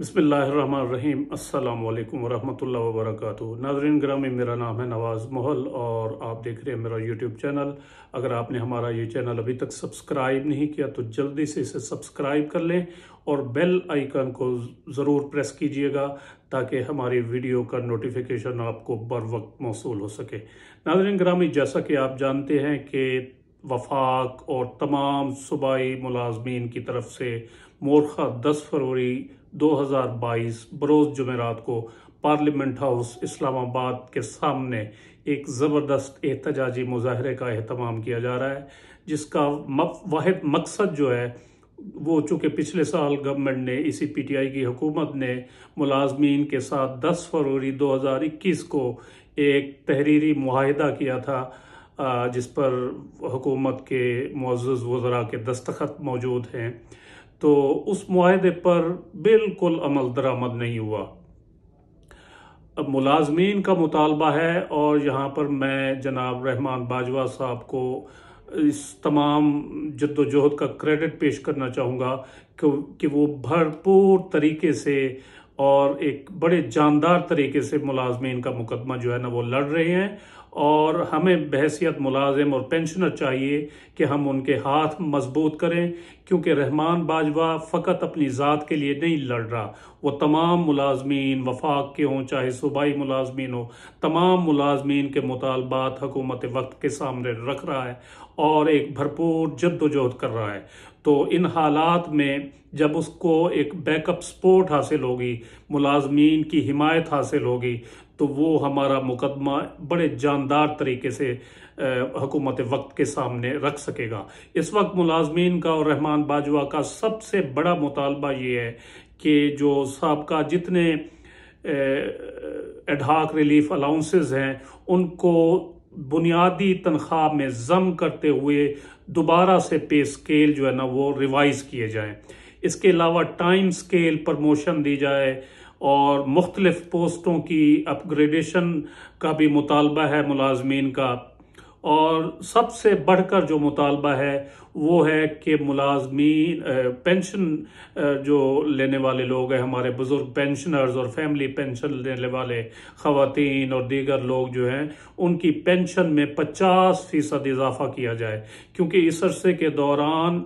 बसमीम् अल्लाम वरहमल वर्क नाजरीन ग्रामी मेरा नाम है नवाज़ मोहल और आप देख रहे हैं मेरा यूट्यूब चैनल अगर आपने हमारा ये चैनल अभी तक सब्सक्राइब नहीं किया तो जल्दी से इसे सब्सक्राइब कर लें और बेल आइकन को ज़रूर प्रेस कीजिएगा ताकि हमारी वीडियो का नोटिफिकेशन आपको बर वक्त मौसू हो सके नाजरीन ग्रामी जैसा कि आप जानते हैं कि वफाक और तमाम सूबाई मुलाजमीन की तरफ से मोरखा 10 फरवरी 2022 बरोज जुमेरात को पार्लियामेंट हाउस इस्लामाबाद के सामने एक ज़बरदस्त एहतजाजी मुजाहरे का अहतमाम किया जा रहा है जिसका वाद मकसद जो है वो चूँकि पिछले साल गवर्नमेंट ने इसी पीटीआई की हुकूमत ने मुलाजमीन के साथ 10 फरवरी 2021 को एक तहरीरी माहिदा किया था जिस पर हुकूमत के मोज़ वज़रा के दस्तखत मौजूद हैं तो उस माहे पर बिल्कुल अमल दरामद नहीं हुआ अब मुलाजमीन का मुतालबा है और यहाँ पर मैं जनाब रहमान बाजवा साहब को इस तमाम जद्दोजहद का क्रेडिट पेश करना चाहूँगा कि वो भरपूर तरीके से और एक बड़े जानदार तरीके से मुलाजमीन का मुकदमा जो है ना वो लड़ रहे हैं और हमें बहसीत मुलाजिम और पेंशनर चाहिए कि हम उनके हाथ मजबूत करें क्योंकि रहमान बाजवा फ़कत अपनी ज़ात के लिए नहीं लड़ रहा वो तमाम मुलाजमीन वफाक के हों चाहे सूबाई मुलाजमीन हो तमाम मुलाजमीन के मुतालबात हकूमत वक्त के सामने रख रहा है और एक भरपूर जद्दोजहद कर रहा है तो इन हालात में जब उसको एक बैकअप सपोर्ट हासिल होगी मुलाजमीन की हिमायत हासिल होगी तो वो हमारा मुकदमा बड़े जानदार तरीके से हकूमत वक्त के सामने रख सकेगा इस वक्त मुलाजमीन का और रहमान बाजवा का सबसे बड़ा मुतालबा ये है कि जो सबका जितने एडहाक रिलीफ अलाउंसेस हैं उनको बुनियादी तनख्वाह में जम करते हुए दोबारा से पे स्केल जो है ना वो रिवाइज किए जाएं इसके अलावा टाइम स्केल प्रमोशन दी जाए और मुख्तलिफ पोस्टों की अपग्रेडेशन का भी मुतालबा है मुलाजमीन का और सबसे बढ़कर जो मुतालबा है वो है कि मुलाजमीन पेंशन जो लेने वाले लोग हैं हमारे बुज़ुर्ग पेंशनर्स और फैमिली पेंशन लेने वाले ख़वातीन और दीगर लोग जो हैं उनकी पेंशन में पचास फ़ीसद इजाफ़ा किया जाए क्योंकि इस अरसे के दौरान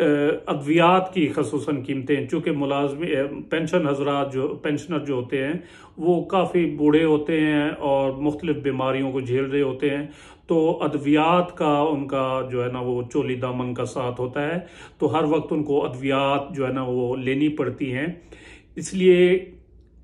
अद्वियात की खसूस कीमतें चूँकि मुलाजम पेंशन हजरात जो पेंशनर जो होते हैं वो काफ़ी बूढ़े होते हैं और मुख्तलिफ बीमारियों को झेल रहे होते हैं तो अद्वियात का उनका जो है ना वो चोली दामन का साथ होता है तो हर वक्त उनको अद्वियात जो है ना वो लेनी पड़ती हैं इसलिए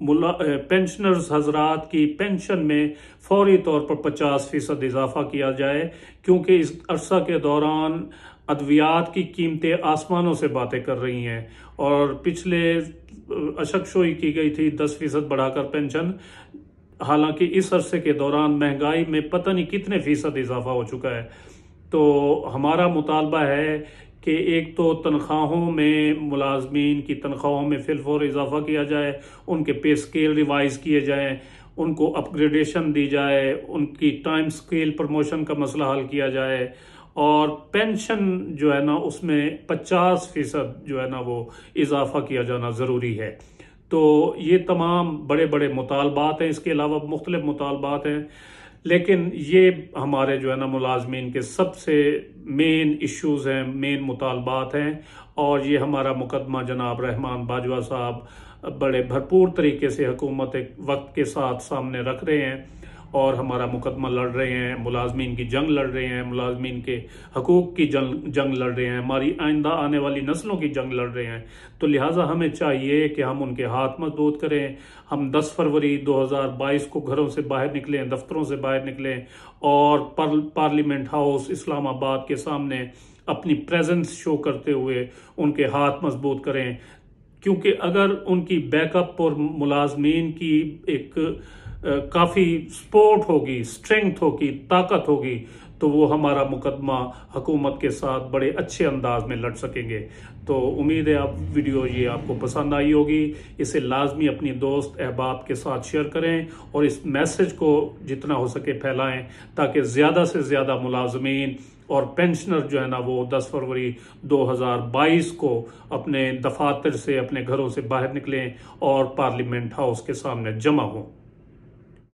पेंशनर्स हजरात की पेंशन में फौरी तौर पर पचास फीसद इजाफा किया जाए क्योंकि इस अरसा के दौरान अद्वियात की कीमतें आसमानों से बातें कर रही हैं और पिछले अशकशोई की गई थी दस फीसद बढ़ाकर पेंशन हालांकि इस अरसे के दौरान महंगाई में पता नहीं कितने फीसद इजाफा हो चुका है तो हमारा मुतालबा है कि एक तो तनख्वाहों में मुलाजमीन की तनख्वाहों में फिलफ़ोर इजाफा किया जाए उनके पे स्केल रिवाइज किए जाएँ उनको अपग्रेडेशन दी जाए उनकी टाइम स्केल प्रमोशन का मसला हल किया जाए और पेंशन जो है ना उसमें 50 फीसद जो है ना वो इजाफा किया जाना ज़रूरी है तो ये तमाम बड़े बड़े मुतालबात हैं इसके अलावा मुख्तलिफ मुतालबात हैं लेकिन ये हमारे जो है ना मुलाजमीन के सबसे मेन इश्यूज़ हैं मेन मुतालबात हैं और ये हमारा मुकदमा जनाब रहमान बाजवा साहब बड़े भरपूर तरीके से हुकूमत वक्त के साथ सामने रख रहे हैं और हमारा मुकदमा लड़ रहे हैं मुलाजमीन की जंग लड़ रहे हैं मुलाजमीन के हकूक़ की जंग जंग लड़ रहे हैं हमारी आइंदा आने वाली नस्लों की जंग लड़ रहे हैं तो लिहाजा हमें चाहिए कि हम उनके हाथ मजबूत करें हम 10 फरवरी 2022 को घरों से बाहर निकलें दफ्तरों से बाहर निकलें और पार्लियामेंट हाउस इस्लामाबाद के सामने अपनी प्रेजेंस शो करते हुए उनके हाथ मजबूत करें क्योंकि अगर उनकी बैकअप और मुलाजमीन की एक काफ़ी स्पोर्ट होगी स्ट्रेंथ होगी ताकत होगी तो वो हमारा मुकदमा हुकूमत के साथ बड़े अच्छे अंदाज में लड़ सकेंगे तो उम्मीद है आप वीडियो ये आपको पसंद आई होगी इसे लाजमी अपनी दोस्त अहबाब के साथ शेयर करें और इस मैसेज को जितना हो सके फैलाएं ताकि ज़्यादा से ज़्यादा मुलाजमीन और पेंशनर जो है ना वो 10 फरवरी 2022 को अपने दफातर से अपने घरों से बाहर निकलें और पार्लियामेंट हाउस के सामने जमा हों